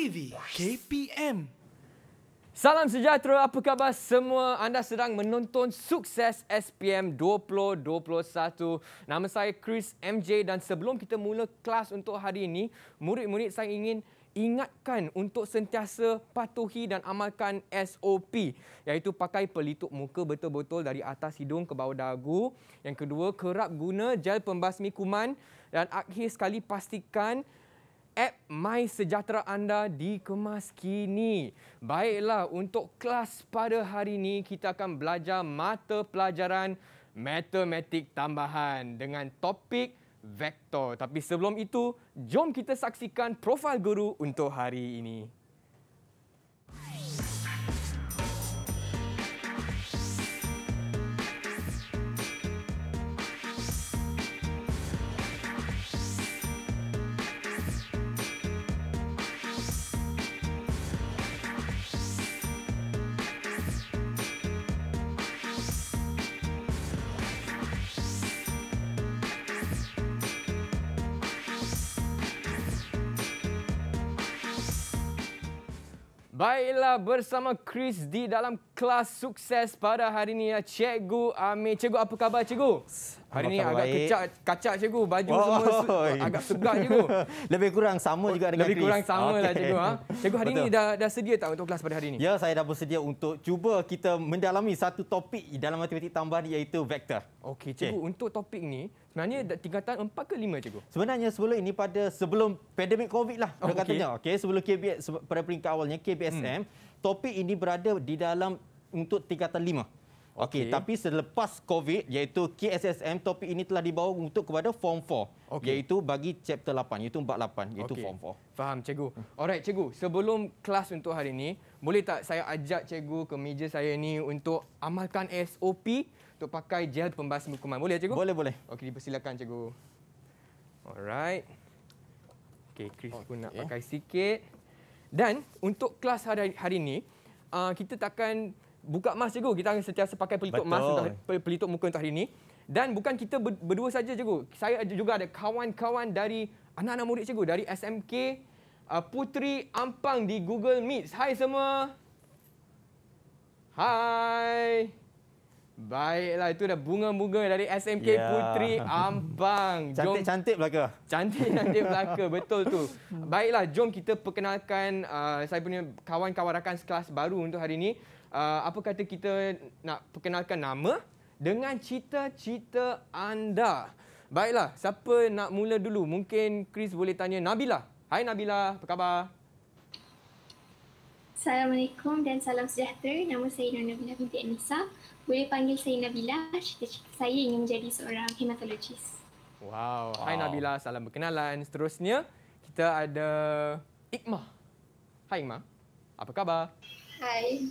TV KPM. Salam sejahtera, apa khabar semua? Anda sedang menonton Sukses SPM 2021. Nama saya Chris MJ dan sebelum kita mula kelas untuk hari ini, murid-murid saya ingin ingatkan untuk sentiasa patuhi dan amalkan SOP iaitu pakai pelitup muka betul-betul dari atas hidung ke bawah dagu. Yang kedua, kerap guna gel pembasmi kuman dan akhir sekali pastikan app My Sejahtera anda dikemas kini. Baiklah, untuk kelas pada hari ini, kita akan belajar mata pelajaran matematik tambahan dengan topik vektor. Tapi sebelum itu, jom kita saksikan profil guru untuk hari ini. Baiklah bersama Chris di dalam kelas sukses pada hari ini ya Cikgu Amir. Cikgu apa khabar Cikgu? Hari ni agak baik. kecak kacak cikgu baju oh, semua oh, agak segar cikgu. Lebih kurang sama juga dengan Lebih Chris. kurang sama lah, okay. lah cikgu ha. Cikgu hari Betul. ni dah dah sedia tak untuk kelas pada hari ini? Ya, saya dah bersedia untuk cuba kita mendalami satu topik dalam matematik tambahan iaitu vektor. Okey cikgu, okay. untuk topik ni sebenarnya tingkatan 4 ke 5 cikgu. Sebenarnya sebelum ini pada sebelum pandemik Covid lah. Oh, katanya okey okay, sebelum KBS pada peringkat awalnya KBSM, hmm. topik ini berada di dalam untuk tingkatan 5. Okey, okay. tapi selepas COVID iaitu KSSM topik ini telah dibawa untuk kepada form 4 okay. iaitu bagi chapter 8 iaitu 48 iaitu okay. form 4. Faham cikgu. Alright cikgu, sebelum kelas untuk hari ini, boleh tak saya ajak cikgu ke meja saya ini untuk amalkan SOP untuk pakai gel pembasmi kuman. Boleh cikgu? Boleh, boleh. Okey, dipersilakan cikgu. Alright. Okey, Chris okay. pun nak pakai sikit. Dan untuk kelas hari hari ini, uh, kita takkan buka mask cikgu kita akan sentiasa pakai pelitup mask untuk pelitup muka untuk hari ini dan bukan kita berdua saja cikgu saya juga ada kawan-kawan dari anak-anak murid cikgu dari SMK uh, Putri Ampang di Google Meet hai semua hai Baiklah itu dah bunga-bunga dari SMK yeah. Putri Ampang. Cantik-cantik belaka. Cantik-cantik belaka betul tu. Baiklah jom kita perkenalkan uh, saya punya kawan-kawan rakan sekelas baru untuk hari ini uh, apa kata kita nak perkenalkan nama dengan cita-cita anda. Baiklah, siapa nak mula dulu? Mungkin Chris boleh tanya Nabila. Hai Nabila, apa khabar? Assalamualaikum dan salam sejahtera. Nama saya Nona Nabila binti Anissa. Boleh panggil saya Nabila. Cita-cita saya ingin menjadi seorang hematologis. Wow. Hai Nabila, salam berkenalan. Seterusnya, kita ada Iqmah. Hai Iqmah, apa khabar? Hai,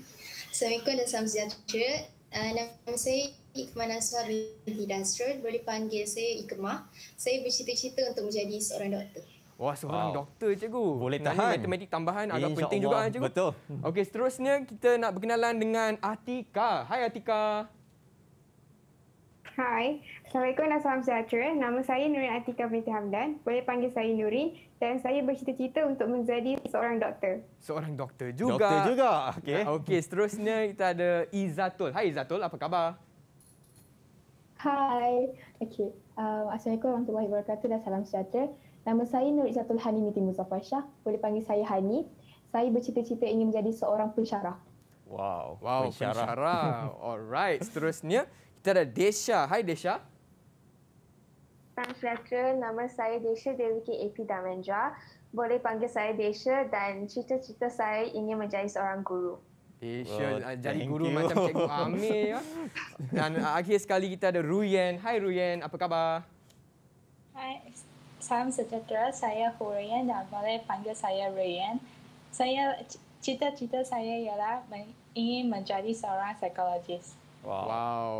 Assalamualaikum dan salam sejahtera. Uh, nama saya Ikemah Nasuhar binti Dasrud. Boleh panggil saya Ikemah. Saya bercita-cita untuk menjadi seorang doktor. Wah, seorang wow. doktor, cikgu. Boleh tahan. Nanti matematik tambahan agak penting Allah. juga, cikgu. Betul. Okey, seterusnya kita nak berkenalan dengan Atika. Hai, Atika. Hai, Assalamualaikum dan salam sejahtera. Nama saya Nurin Atika binti Hamdan. Boleh panggil saya Nurin dan saya bercita-cita untuk menjadi seorang doktor. Seorang doktor juga. Doktor juga. Okey. Ah, okey, seterusnya kita ada Izatul. Hai Izatul, apa khabar? Hai. Okey. Uh, Assalamualaikum warahmatullahi wabarakatuh dan salam sejahtera. Nama saya Nurin Izatul Hani binti Muzaffar Boleh panggil saya Hani. Saya bercita-cita ingin menjadi seorang pensyarah. Wow, wow pensyarah. pensyarah. Alright, seterusnya kita ada Desha. Hai Desha. Salam sejahtera. Nama saya Desha Dewi K. AP Damendra. Boleh panggil saya Desha dan cita-cita saya ingin menjadi seorang guru. Desha well, ah, jadi guru you. macam Cikgu Amir. ya. Dan ah, akhir sekali kita ada Ruyen. Hai Ruyen, apa khabar? Hai, salam sejahtera. Saya Ruyen dan boleh panggil saya Ruyen. Saya cita-cita saya ialah ingin menjadi seorang psikologis. Wow. wow.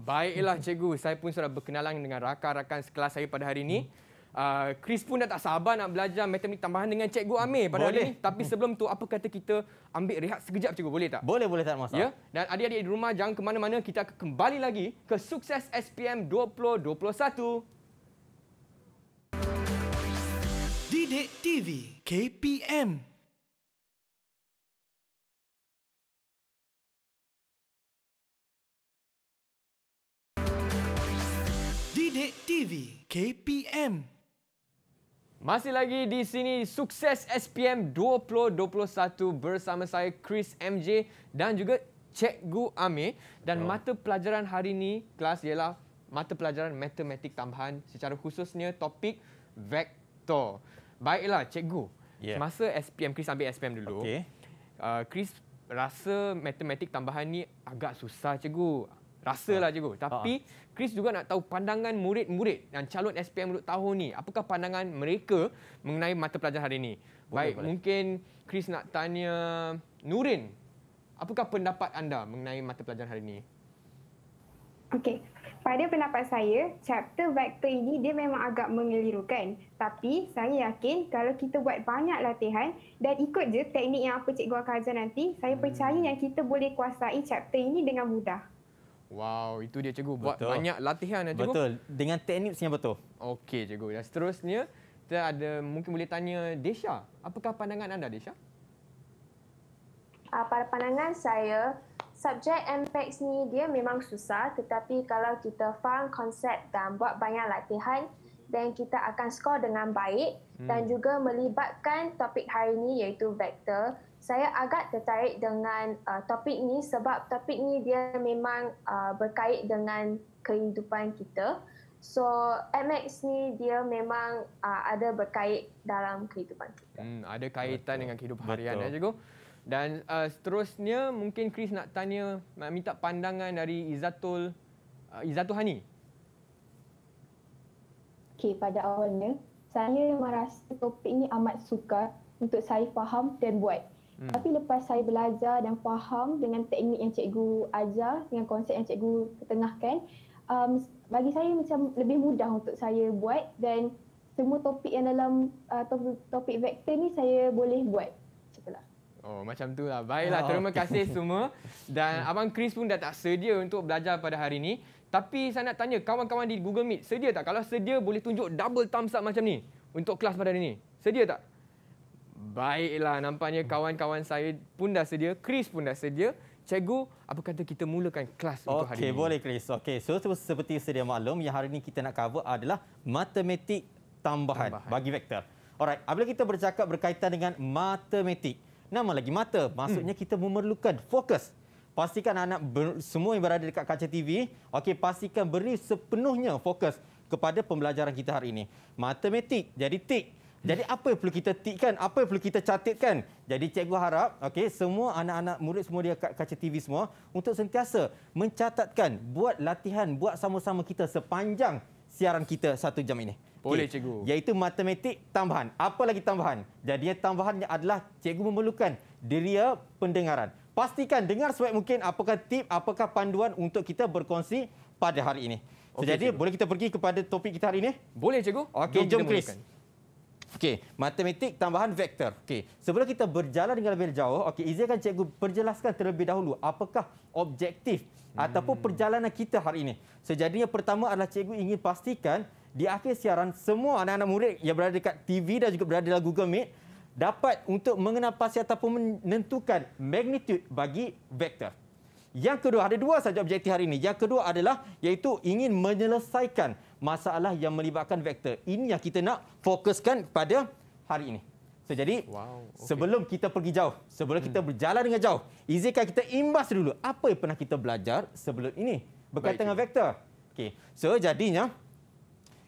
Baiklah cikgu, saya pun sudah berkenalan dengan rakan-rakan sekelas saya pada hari ini. Uh, Chris pun dah tak sabar nak belajar matematik tambahan dengan cikgu Amir pada boleh. hari ini. Tapi hmm. sebelum tu apa kata kita ambil rehat sekejap cikgu, boleh tak? Boleh, boleh tak masalah. Ya? Dan adik-adik di rumah jangan ke mana-mana, kita akan kembali lagi ke Sukses SPM 2021. Didik TV KPM Sidik TV KPM masih lagi di sini sukses SPM 2021 bersama saya Chris MJ dan juga Cikgu Ame dan Betul. mata pelajaran hari ini kelas ialah mata pelajaran matematik tambahan secara khususnya topik vektor. Baiklah Cikgu, yeah. masa SPM Chris ambil SPM dulu. Okay. Uh, Chris rasa matematik tambahan ni agak susah Cikgu. Rasa lah ah. kot. Ah, ah. Tapi ha. Chris juga nak tahu pandangan murid-murid dan calon SPM untuk tahun ni. Apakah pandangan mereka mengenai mata pelajaran hari ini? Boleh, Baik, boleh. mungkin Chris nak tanya Nurin. Apakah pendapat anda mengenai mata pelajaran hari ini? Okey. Pada pendapat saya, chapter vektor ini dia memang agak mengelirukan. Tapi saya yakin kalau kita buat banyak latihan dan ikut je teknik yang apa cikgu akan ajar nanti, saya percaya hmm. yang kita boleh kuasai chapter ini dengan mudah. Wow, itu dia cikgu. Buat betul. banyak latihan ya cikgu. Betul. Dengan teknik yang betul. Okey cikgu. Dan seterusnya kita ada mungkin boleh tanya Desha. Apakah pandangan anda Desha? Uh, pada pandangan saya, subjek MPEX ni dia memang susah tetapi kalau kita faham konsep dan buat banyak latihan dan kita akan skor dengan baik hmm. dan juga melibatkan topik hari ini iaitu vektor saya agak tertarik dengan uh, topik ni sebab topik ni dia memang uh, berkait dengan kehidupan kita. So MX ni dia memang uh, ada berkait dalam kehidupan kita. Hmm, ada kaitan Betul. dengan kehidupan Betul. harian ya cikgu. Dan uh, seterusnya mungkin Chris nak tanya nak minta pandangan dari Izzatul, uh, Izatul Hani. Okey pada awalnya saya merasa topik ini amat sukar untuk saya faham dan buat. Hmm. Tapi lepas saya belajar dan faham dengan teknik yang cikgu ajar, dengan konsep yang cikgu ketengahkan, um, bagi saya macam lebih mudah untuk saya buat dan semua topik yang dalam uh, topik, topik vektor ni saya boleh buat. Cepatlah. Oh macam tu lah. Baiklah, oh, terima okay. kasih semua. Dan Abang Chris pun dah tak sedia untuk belajar pada hari ini. Tapi saya nak tanya, kawan-kawan di Google Meet, sedia tak? Kalau sedia, boleh tunjuk double thumbs up macam ni untuk kelas pada hari ini. Sedia tak? Baiklah, nampaknya kawan-kawan saya pun dah sedia, Chris pun dah sedia. Cikgu, apa kata kita mulakan kelas okay, untuk hari ini? Okey, boleh Chris. Okey, so seperti sedia maklum, yang hari ini kita nak cover adalah matematik tambahan, tambahan. bagi vektor. Alright, apabila kita bercakap berkaitan dengan matematik, nama lagi mata, maksudnya hmm. kita memerlukan fokus. Pastikan anak ber, semua yang berada dekat kaca TV, okey, pastikan beri sepenuhnya fokus kepada pembelajaran kita hari ini. Matematik, jadi tik. Jadi apa perlu kita tikkan? Apa perlu kita catatkan? Jadi cikgu harap okey semua anak-anak murid semua dia kat kaca TV semua untuk sentiasa mencatatkan, buat latihan, buat sama-sama kita sepanjang siaran kita satu jam ini. Boleh cikgu. Yaitu matematik tambahan. Apa lagi tambahan? Jadi tambahannya adalah cikgu memerlukan deria pendengaran. Pastikan dengar sebaik mungkin apakah tip, apakah panduan untuk kita berkongsi pada hari ini. Okay, Jadi cikgu. boleh kita pergi kepada topik kita hari ini? Boleh cikgu. Okey jom, jom Chris. Mulakan. Okey, matematik tambahan vektor. Okey, sebelum kita berjalan dengan lebih jauh, okey, izinkan cikgu perjelaskan terlebih dahulu apakah objektif hmm. ataupun perjalanan kita hari ini. Sejadinya pertama adalah cikgu ingin pastikan di akhir siaran semua anak-anak murid yang berada dekat TV dan juga berada dalam Google Meet dapat untuk mengenal pasti ataupun menentukan magnitude bagi vektor. Yang kedua, ada dua saja objektif hari ini. Yang kedua adalah iaitu ingin menyelesaikan masalah yang melibatkan vektor. Ini yang kita nak fokuskan pada hari ini. So, jadi, wow, okay. sebelum kita pergi jauh, sebelum kita hmm. berjalan dengan jauh, izinkan kita imbas dulu apa yang pernah kita belajar sebelum ini berkaitan dengan vektor. Okay. So, jadinya,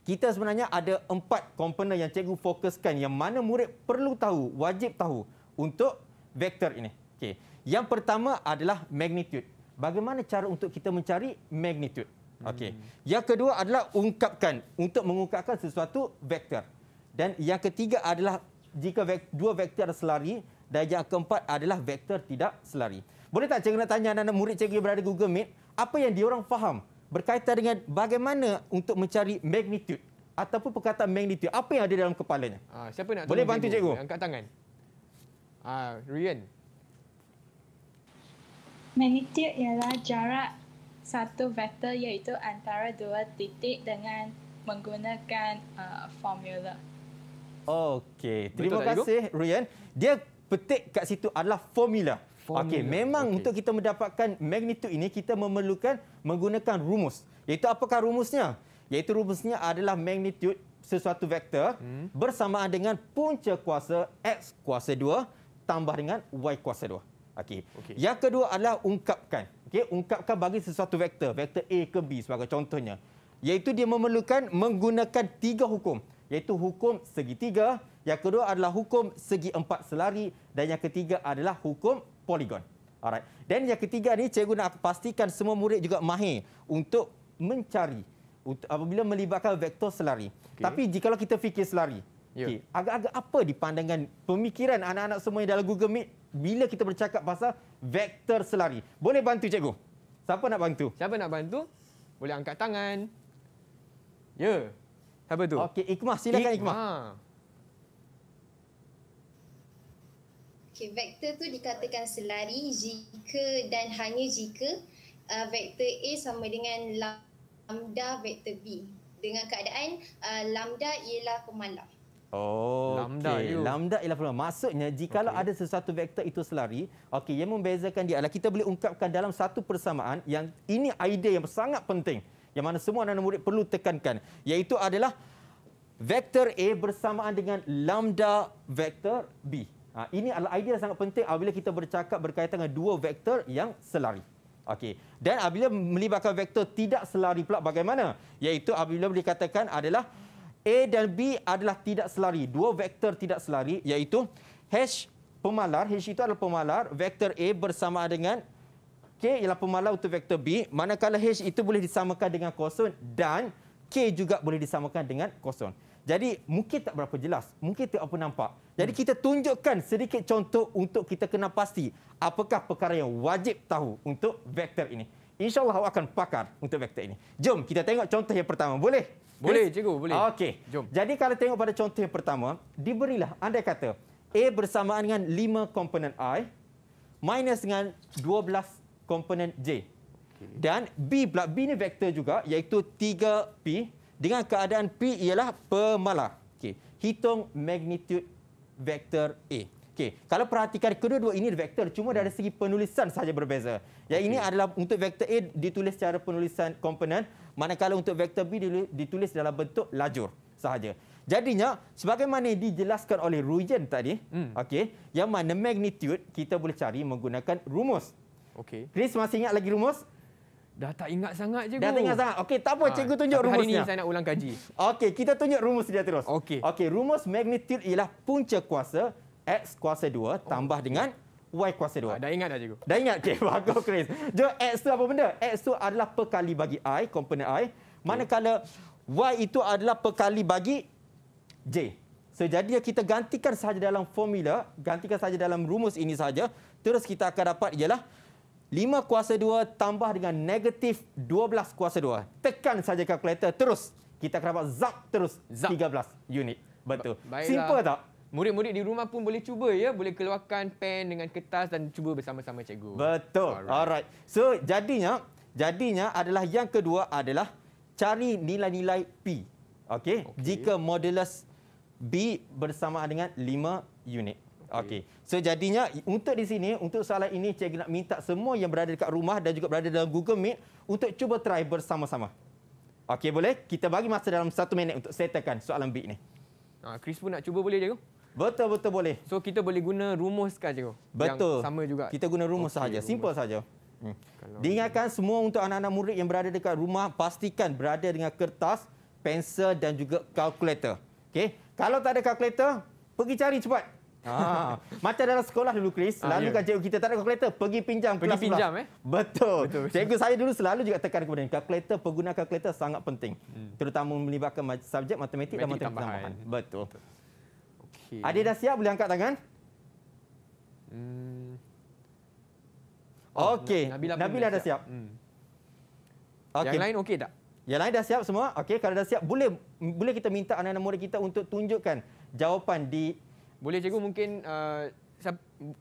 kita sebenarnya ada empat komponen yang cikgu fokuskan yang mana murid perlu tahu, wajib tahu untuk vektor ini. Okay. Yang pertama adalah magnitude. Bagaimana cara untuk kita mencari magnitude? Okey. Yang kedua adalah ungkapkan untuk mengungkapkan sesuatu vektor. Dan yang ketiga adalah jika dua vektor selari dan yang keempat adalah vektor tidak selari. Boleh tak cikgu nak tanya anak-anak murid cikgu yang berada Google Meet, apa yang diorang faham berkaitan dengan bagaimana untuk mencari magnitude ataupun perkataan magnitude, apa yang ada dalam kepalanya? Ah, siapa nak Boleh bantu cikgu? Angkat tangan. Ah, Rian. Magnitude ialah jarak satu vektor iaitu antara dua titik dengan menggunakan uh, formula. Okey, terima Betul kasih tak, Ryan. Dia petik kat situ adalah formula. formula. Okey, memang okay. untuk kita mendapatkan magnitude ini kita memerlukan menggunakan rumus. Iaitu apakah rumusnya? Iaitu rumusnya adalah magnitude sesuatu vektor hmm. bersamaan dengan punca kuasa x kuasa 2 tambah dengan y kuasa 2. Okey. Okay. Yang kedua adalah ungkapkan okay, ungkapkan bagi sesuatu vektor, vektor A ke B sebagai contohnya. Iaitu dia memerlukan menggunakan tiga hukum, iaitu hukum segitiga, yang kedua adalah hukum segi empat selari dan yang ketiga adalah hukum poligon. Alright. Dan yang ketiga ni cikgu nak pastikan semua murid juga mahir untuk mencari untuk, apabila melibatkan vektor selari. Okay. Tapi jika kita fikir selari, ya. okay, agak-agak apa di pandangan pemikiran anak-anak semua yang dalam Google Meet bila kita bercakap pasal vektor selari. Boleh bantu cikgu? Siapa nak bantu? Siapa nak bantu? Boleh angkat tangan. Ya. Siapa tu? Okey, Ikmah silakan Ikmah. Ha. Okay, vektor tu dikatakan selari jika dan hanya jika uh, vektor A sama dengan lambda vektor B dengan keadaan uh, lambda ialah pemalar. Oh, lambda okay. lambda ialah formula. Maksudnya jika okay. ada sesuatu vektor itu selari, okey, yang membezakan dia adalah kita boleh ungkapkan dalam satu persamaan yang ini idea yang sangat penting yang mana semua anak anak murid perlu tekankan iaitu adalah vektor A bersamaan dengan lambda vektor B. Ha, ini adalah idea yang sangat penting apabila kita bercakap berkaitan dengan dua vektor yang selari. Okey. Dan apabila melibatkan vektor tidak selari pula bagaimana? Yaitu apabila dikatakan adalah A dan B adalah tidak selari. Dua vektor tidak selari iaitu H pemalar. H itu adalah pemalar. Vektor A bersama dengan K ialah pemalar untuk vektor B. Manakala H itu boleh disamakan dengan kosong dan K juga boleh disamakan dengan kosong. Jadi mungkin tak berapa jelas. Mungkin tak apa nampak. Jadi kita tunjukkan sedikit contoh untuk kita kena pasti apakah perkara yang wajib tahu untuk vektor ini. InsyaAllah awak akan pakar untuk vektor ini. Jom kita tengok contoh yang pertama. Boleh? Boleh, Chris? cikgu. Boleh. Okey. Jom. Jadi kalau tengok pada contoh yang pertama, diberilah anda kata A bersamaan dengan 5 komponen I minus dengan 12 komponen J. Okay. Dan B pula, B ini vektor juga iaitu 3P dengan keadaan P ialah pemalar. Okey. Hitung magnitude vektor A. Okey, kalau perhatikan kedua-dua ini vektor cuma dari segi penulisan saja berbeza. Ya okay. ini adalah untuk vektor A ditulis secara penulisan komponen, manakala untuk vektor B ditulis dalam bentuk lajur sahaja. Jadinya sebagaimana dijelaskan oleh Ruijen tadi, hmm. okey, yang mana magnitude kita boleh cari menggunakan rumus. Okey. Chris masih ingat lagi rumus? Dah tak ingat sangat cikgu. Dah tak ingat sangat. Okey, tak apa ha, cikgu tunjuk rumusnya. Hari ini saya nak ulang kaji. Okey, kita tunjuk rumus dia terus. Okey. Okey, rumus magnitude ialah punca kuasa X kuasa 2 oh. tambah dengan Y kuasa 2. Ha, ah, dah ingat dah cikgu. Dah ingat? Okey, bagus Chris. Jom X tu apa benda? X tu adalah perkali bagi I, komponen I. Manakala okay. Y itu adalah perkali bagi J. So, jadi kita gantikan sahaja dalam formula, gantikan sahaja dalam rumus ini saja. Terus kita akan dapat ialah 5 kuasa 2 tambah dengan negatif 12 kuasa 2. Tekan sahaja kalkulator terus. Kita akan dapat zap terus zap. 13 unit. Betul. Ba baiklah. Simple tak? murid-murid di rumah pun boleh cuba ya boleh keluarkan pen dengan kertas dan cuba bersama-sama cikgu betul alright. alright so jadinya jadinya adalah yang kedua adalah cari nilai-nilai p okey okay. jika modulus b bersamaan dengan 5 unit Okey. So jadinya untuk di sini untuk soalan ini cikgu nak minta semua yang berada dekat rumah dan juga berada dalam Google Meet untuk cuba try bersama-sama. Okey boleh? Kita bagi masa dalam satu minit untuk settlekan soalan B ni. Ah, Chris pun nak cuba boleh je. Betul betul boleh. So kita boleh guna rumus saja. Betul. Yang sama juga. Kita guna rumus okay, sahaja. Rumus. Simple sahaja. Hmm. Diingatkan ini. semua untuk anak-anak murid yang berada dekat rumah pastikan berada dengan kertas, pensel dan juga kalkulator. Okey. Kalau tak ada kalkulator, pergi cari cepat. Ha. Macam dalam sekolah dulu Chris, ha, lalu ya. kan ya. cikgu kita tak ada kalkulator, pergi pinjam pergi kelas pinjam sebelah. eh. Betul. Betul, betul. Cikgu saya dulu selalu juga tekan kepada kalkulator, penggunaan kalkulator sangat penting. Hmm. Terutama melibatkan subjek matematik, matematik dan matematik tambahan. tambahan. Betul. betul. Okey. Adik dah siap boleh angkat tangan? Hmm. Oh, oh okey. Nabila, Nabila lah dah siap. siap. Hmm. Okay. Yang lain okey tak? Yang lain dah siap semua? Okey, kalau dah siap boleh boleh kita minta anak-anak murid kita untuk tunjukkan jawapan di Boleh cikgu mungkin uh,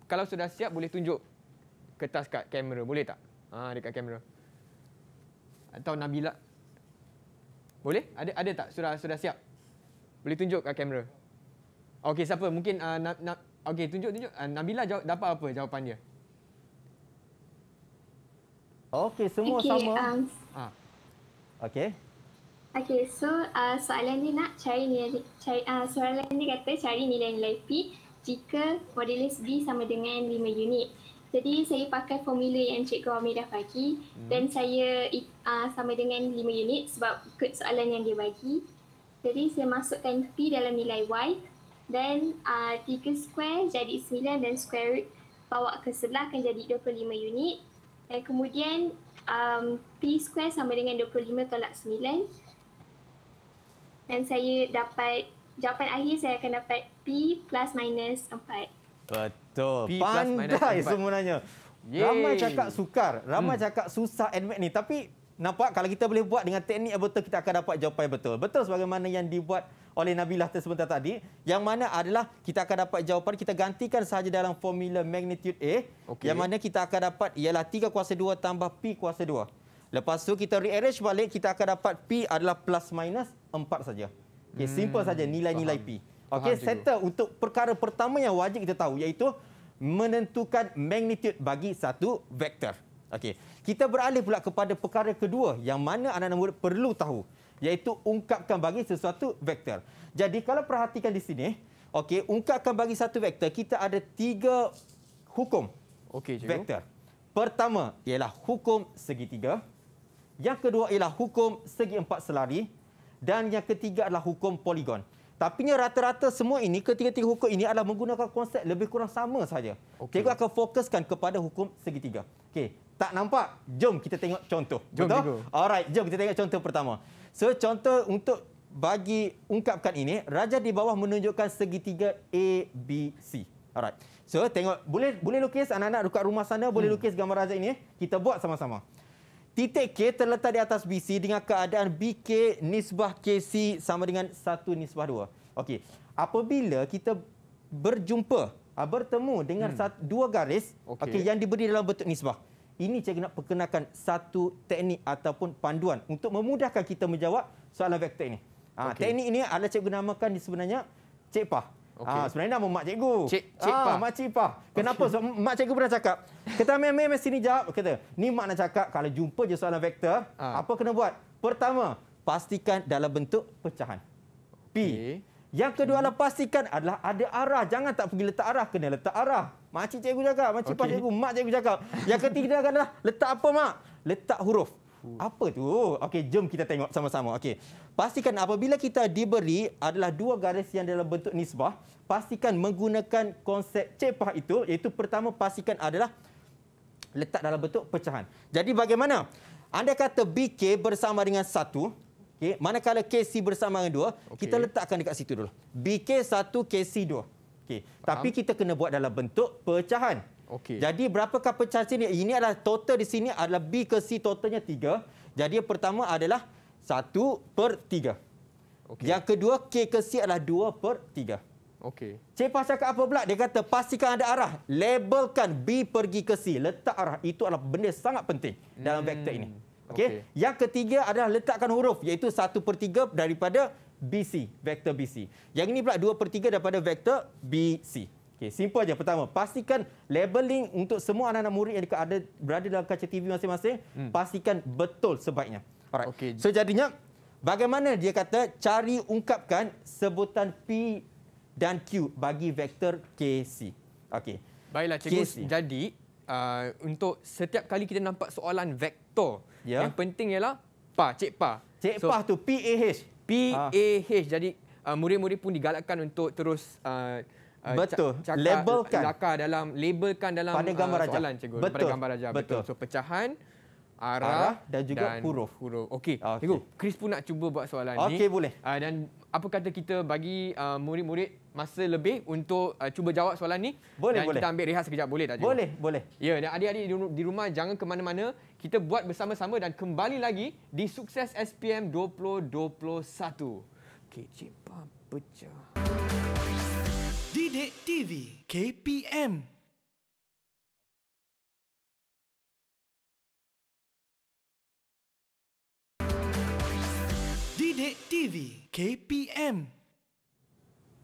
kalau sudah siap boleh tunjuk kertas kat kamera, boleh tak? Ha, dekat kamera. Atau Nabila. Boleh? Ada ada tak? Sudah sudah siap. Boleh tunjuk kat kamera. Okey siapa? Mungkin uh, na, na, okey tunjuk tunjuk uh, Nabila jawab, dapat apa jawapan dia? Okey semua okay, sama. Um, ha. Okey. Okey so uh, soalan ni nak cari nilai cari uh, soalan ni kata cari nilai-nilai P jika modulus B sama dengan 5 unit. Jadi saya pakai formula yang Cikgu Amir dah bagi hmm. dan saya uh, sama dengan 5 unit sebab ikut soalan yang dia bagi. Jadi saya masukkan P dalam nilai Y Then uh, 3 square jadi 9 dan square root bawa ke sebelah akan jadi 25 unit. Dan kemudian um, P square sama dengan 25 tolak 9. Dan saya dapat jawapan akhir saya akan dapat P plus minus 4. Betul. P Pandai semuanya. Yeay. Ramai cakap sukar, ramai hmm. cakap susah admit ni. Tapi nampak kalau kita boleh buat dengan teknik yang betul, kita akan dapat jawapan yang betul. Betul sebagaimana yang dibuat oleh Nabilah sebentar tadi yang mana adalah kita akan dapat jawapan kita gantikan sahaja dalam formula magnitude A okay. yang mana kita akan dapat ialah 3 kuasa 2 tambah P kuasa 2. Lepas tu kita rearrange balik kita akan dapat P adalah plus minus 4 saja. Okay, hmm. Simple saja nilai-nilai Faham. P. Okey, settle cikgu. untuk perkara pertama yang wajib kita tahu iaitu menentukan magnitude bagi satu vektor. Okay, Kita beralih pula kepada perkara kedua yang mana anak-anak murid perlu tahu iaitu ungkapkan bagi sesuatu vektor. Jadi kalau perhatikan di sini, okey, ungkapkan bagi satu vektor, kita ada tiga hukum. Okey, cikgu. Vektor. Pertama ialah hukum segitiga. Yang kedua ialah hukum segi empat selari dan yang ketiga adalah hukum poligon. Tapinya rata-rata semua ini ketiga-tiga hukum ini adalah menggunakan konsep lebih kurang sama saja. Okay. Cikgu akan fokuskan kepada hukum segitiga. Okay tak nampak, jom kita tengok contoh. Jom Betul? Alright, jom kita tengok contoh pertama. So, contoh untuk bagi ungkapkan ini, raja di bawah menunjukkan segitiga ABC. Alright. So, tengok. Boleh boleh lukis anak-anak dekat rumah sana, boleh hmm. lukis gambar raja ini. Kita buat sama-sama. Titik K terletak di atas BC dengan keadaan BK nisbah KC sama dengan 1 nisbah 2. Okey. Apabila kita berjumpa, ah, bertemu dengan hmm. satu, dua garis okay. Okay, yang diberi dalam bentuk nisbah. Ini cikgu nak perkenalkan satu teknik ataupun panduan untuk memudahkan kita menjawab soalan vektor ini. Ha, ah, okay. Teknik ini adalah cikgu namakan sebenarnya cepah. Okay. Ha, sebenarnya nama mak cikgu. Cik, cik ha, mak cipah. Kenapa? Okay. Sebab mak cikgu pernah cakap. Kita main-main sini jawab. Kata, ni mak nak cakap kalau jumpa je soalan vektor, ha. Ah. apa kena buat? Pertama, pastikan dalam bentuk pecahan. P. Okay. Yang kedua adalah pastikan adalah ada arah. Jangan tak pergi letak arah. Kena letak arah. Makcik cikgu jaga, Makcik okay. pas cikgu. Mak cikgu cakap. Yang ketiga adalah letak apa, Mak? Letak huruf. Apa tu? Okey, jom kita tengok sama-sama. Okey. Pastikan apabila kita diberi adalah dua garis yang dalam bentuk nisbah, pastikan menggunakan konsep cepah itu, iaitu pertama pastikan adalah letak dalam bentuk pecahan. Jadi bagaimana? Anda kata BK bersama dengan satu, Okey, manakala KC bersama dengan 2, okay. kita letakkan dekat situ dulu. BK1 KC2. Okay. tapi kita kena buat dalam bentuk pecahan. Okay. Jadi berapakah pecahan sini? Ini adalah total di sini adalah B ke C totalnya 3. Jadi yang pertama adalah 1 per 3. Okay. Yang kedua, K ke C adalah 2 per 3. Okay. C Pah cakap apa pula? Dia kata, pastikan ada arah. Labelkan B pergi ke C. Letak arah. Itu adalah benda sangat penting dalam hmm. vektor ini. Okey. Okay. Yang ketiga adalah letakkan huruf iaitu 1/3 daripada BC, vektor BC. Yang ini pula 2/3 daripada vektor BC. Okey, simple aja pertama, pastikan labeling untuk semua anak-anak murid yang ada berada dalam kaca TV masing-masing, hmm. pastikan betul sebaiknya. Alright. Okay. So jadinya bagaimana dia kata cari ungkapkan sebutan P dan Q bagi vektor KC. Okey. Baiklah cikgu, jadi uh, untuk setiap kali kita nampak soalan vektor Ya. Yang penting ialah PA, Cik PA. Cik so, PA tu p p a h, a h. Jadi uh, murid-murid uh, pun digalakkan untuk terus uh, uh betul cakap, labelkan lakar dalam labelkan dalam pada gambar uh, soalan, cikgu betul. pada gambar raja betul. betul so pecahan arah, arah dan juga dan huruf huruf okey okay. cikgu Chris pun nak cuba buat soalan okay, ni okey boleh uh, dan apa kata kita bagi uh, murid-murid masa lebih untuk uh, cuba jawab soalan ni boleh, dan boleh. kita ambil rehat sekejap boleh tak cikgu boleh boleh ya yeah, dan adik-adik di rumah jangan ke mana-mana kita buat bersama-sama dan kembali lagi di Sukses SPM 2021. KJ Pam pecah. Didik TV KPM Didik TV KPM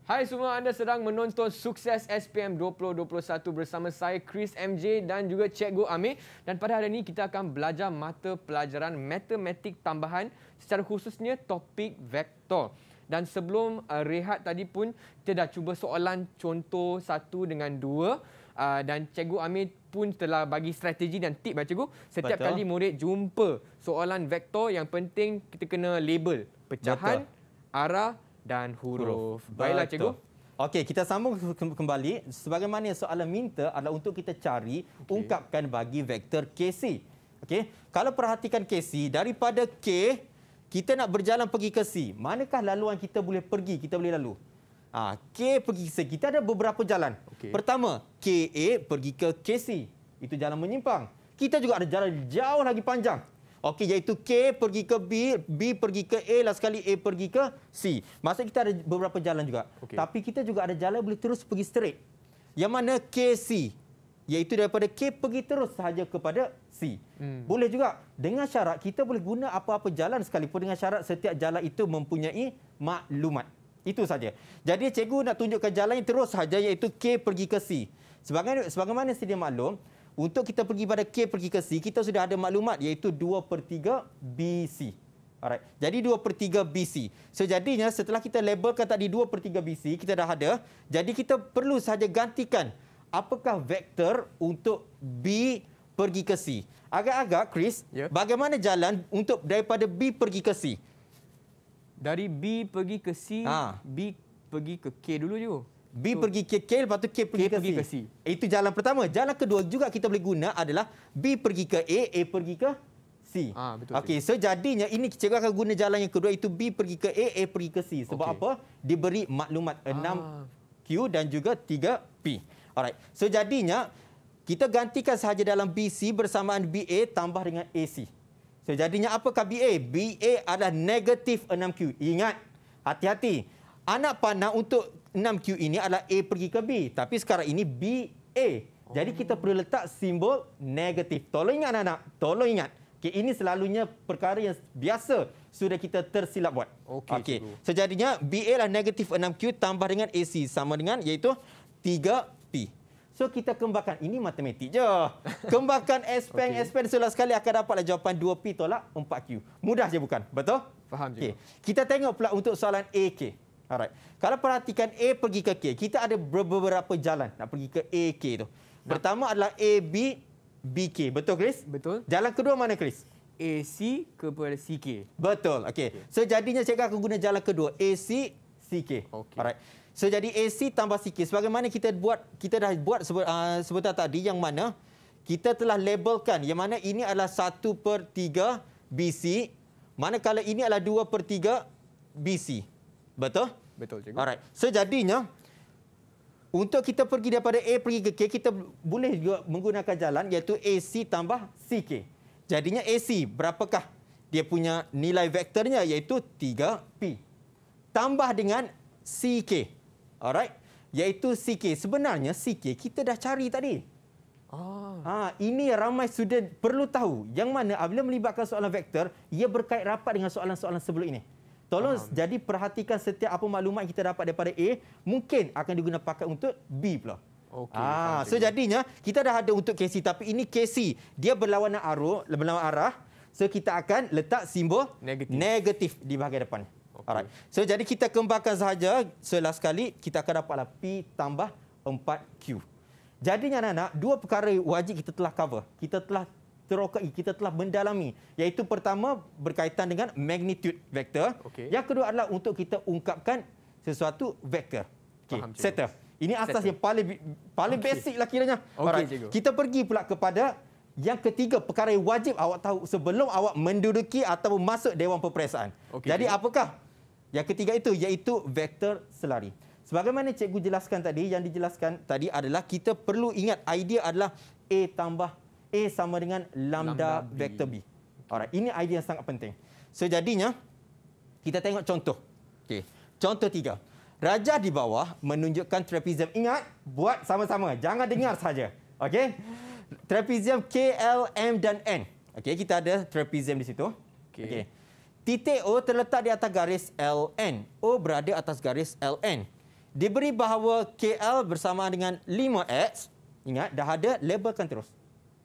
Hai semua anda sedang menonton Sukses SPM 2021 bersama saya Chris MJ dan juga Cikgu Amir dan pada hari ini kita akan belajar mata pelajaran matematik tambahan secara khususnya topik vektor. Dan sebelum uh, rehat tadi pun kita dah cuba soalan contoh satu dengan dua uh, dan Cikgu Amir pun telah bagi strategi dan tip ya Cikgu. Setiap Betul. kali murid jumpa soalan vektor yang penting kita kena label pecahan, Betul. arah dan huruf. huruf. Baiklah cikgu. Okey, kita sambung kembali. Sebagaimana soalan minta adalah untuk kita cari okay. ungkapkan bagi vektor KC. Okey. Kalau perhatikan KC daripada K kita nak berjalan pergi ke C. Manakah laluan kita boleh pergi? Kita boleh lalu. Ha, K pergi ke C. Kita ada beberapa jalan. Okay. Pertama, KA pergi ke KC. Itu jalan menyimpang. Kita juga ada jalan jauh lagi panjang. Okey iaitu K pergi ke B, B pergi ke A, last sekali A pergi ke C. Maksud kita ada beberapa jalan juga. Okay. Tapi kita juga ada jalan boleh terus pergi straight. Yang mana K C, iaitu daripada K pergi terus sahaja kepada C. Hmm. Boleh juga dengan syarat kita boleh guna apa-apa jalan sekalipun dengan syarat setiap jalan itu mempunyai maklumat. Itu saja. Jadi cikgu nak tunjukkan jalan yang terus sahaja iaitu K pergi ke C. Sebagai sebagaimana sedia maklum untuk kita pergi pada K pergi ke C, kita sudah ada maklumat iaitu 2 per 3 BC. Alright. Jadi 2 per 3 BC. So, jadinya setelah kita labelkan tadi 2 per 3 BC, kita dah ada. Jadi, kita perlu sahaja gantikan apakah vektor untuk B pergi ke C. Agak-agak, Chris, yeah. bagaimana jalan untuk daripada B pergi ke C? Dari B pergi ke C, ha. B pergi ke K dulu juga. B so, pergi ke K, lepas tu K pergi, K ke, pergi C. ke C. Eh, itu jalan pertama. Jalan kedua juga kita boleh guna adalah B pergi ke A, A pergi ke C. Ah, betul. Okey, so jadinya ini cikgu akan guna jalan yang kedua itu B pergi ke A, A pergi ke C. Sebab okay. apa? Diberi maklumat 6 ah. Q dan juga 3 P. Alright, so jadinya kita gantikan sahaja dalam BC bersamaan BA tambah dengan AC. So jadinya apakah BA? BA adalah negatif 6Q. Ingat, hati-hati. Anak panah untuk 6Q ini adalah A pergi ke B. Tapi sekarang ini B, A. Jadi kita perlu letak simbol negatif. Tolong ingat anak-anak. Tolong ingat. Okay, ini selalunya perkara yang biasa sudah kita tersilap buat. Okey. Okay. Sejadinya BA lah negatif 6Q tambah dengan AC sama dengan iaitu 3P. So kita kembangkan. Ini matematik je. Kembangkan S-Pen, okay. S-Pen selalu sekali akan dapatlah jawapan 2P tolak 4Q. Mudah je bukan? Betul? Faham okay. je. Kita tengok pula untuk soalan AK. Alright. Kalau perhatikan A pergi ke K, kita ada beberapa jalan nak pergi ke A K tu. Pertama nah. adalah A B B K. Betul Chris? Betul. Jalan kedua mana Chris? AC kepada CK. Betul. Okey. Okay. So jadinya cikgu akan guna jalan kedua AC CK. Okay. Alright. So jadi AC tambah CK. Sebagaimana kita buat kita dah buat ah, sebentar tadi yang mana kita telah labelkan yang mana ini adalah 1/3 BC, manakala ini adalah 2/3 BC. Betul? Betul, cikgu. Alright. so jadinya untuk kita pergi daripada A pergi ke K, kita boleh juga menggunakan jalan iaitu AC tambah CK. Jadinya AC, berapakah dia punya nilai vektornya iaitu 3P. Tambah dengan CK. Alright? Iaitu CK. Sebenarnya CK kita dah cari tadi. Ah. Ah, ini ramai student perlu tahu yang mana apabila melibatkan soalan vektor, ia berkait rapat dengan soalan-soalan sebelum ini. Tolong Faham. jadi perhatikan setiap apa maklumat kita dapat daripada A mungkin akan digunakan pakai untuk B pula. Okay, ah, so jadinya kita dah ada untuk KC tapi ini KC dia berlawanan arah, berlawanan arah. So kita akan letak simbol negatif, negatif di bahagian depan. Okay. Alright. So jadi kita kembangkan sahaja selas so, kali kita akan dapatlah P tambah 4Q. Jadinya anak-anak, dua perkara wajib kita telah cover. Kita telah terokai kita telah mendalami iaitu pertama berkaitan dengan magnitude vektor okay. yang kedua adalah untuk kita ungkapkan sesuatu vektor okey settle ini asas Setter. yang paling paling okay. basic lah kiranya okay, cikgu. kita pergi pula kepada yang ketiga perkara yang wajib awak tahu sebelum awak menduduki atau masuk dewan peperiksaan okay, jadi apakah yang ketiga itu iaitu vektor selari sebagaimana cikgu jelaskan tadi yang dijelaskan tadi adalah kita perlu ingat idea adalah a tambah A sama dengan lambda, lambda vector B. B. Alright, ini idea yang sangat penting. So jadinya kita tengok contoh. Okey. Contoh tiga. Raja di bawah menunjukkan trapezium. Ingat, buat sama-sama. Jangan dengar saja. Okey. Trapezium K, L, M dan N. Okey, kita ada trapezium di situ. Okey. Okay. Titik O terletak di atas garis LN. O berada atas garis LN. Diberi bahawa KL bersamaan dengan 5X. Ingat, dah ada. Labelkan terus.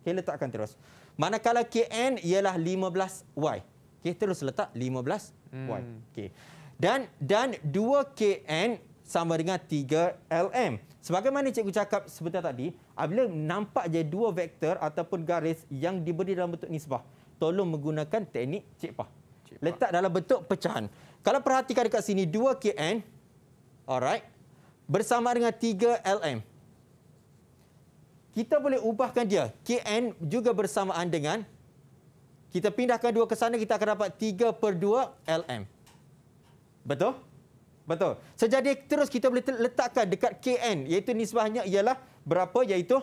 Okey, letakkan terus. Manakala KN ialah 15Y. okay terus letak 15Y. Hmm. Okey. Dan dan 2KN sama dengan 3LM. mana cikgu cakap sebentar tadi, apabila nampak je dua vektor ataupun garis yang diberi dalam bentuk nisbah, tolong menggunakan teknik cikpah. cikpah. Letak dalam bentuk pecahan. Kalau perhatikan dekat sini, 2KN, alright, bersama dengan 3LM kita boleh ubahkan dia. KN juga bersamaan dengan kita pindahkan dua ke sana, kita akan dapat 3 per 2 LM. Betul? Betul. Sejadi terus kita boleh letakkan dekat KN, iaitu nisbahnya ialah berapa? Iaitu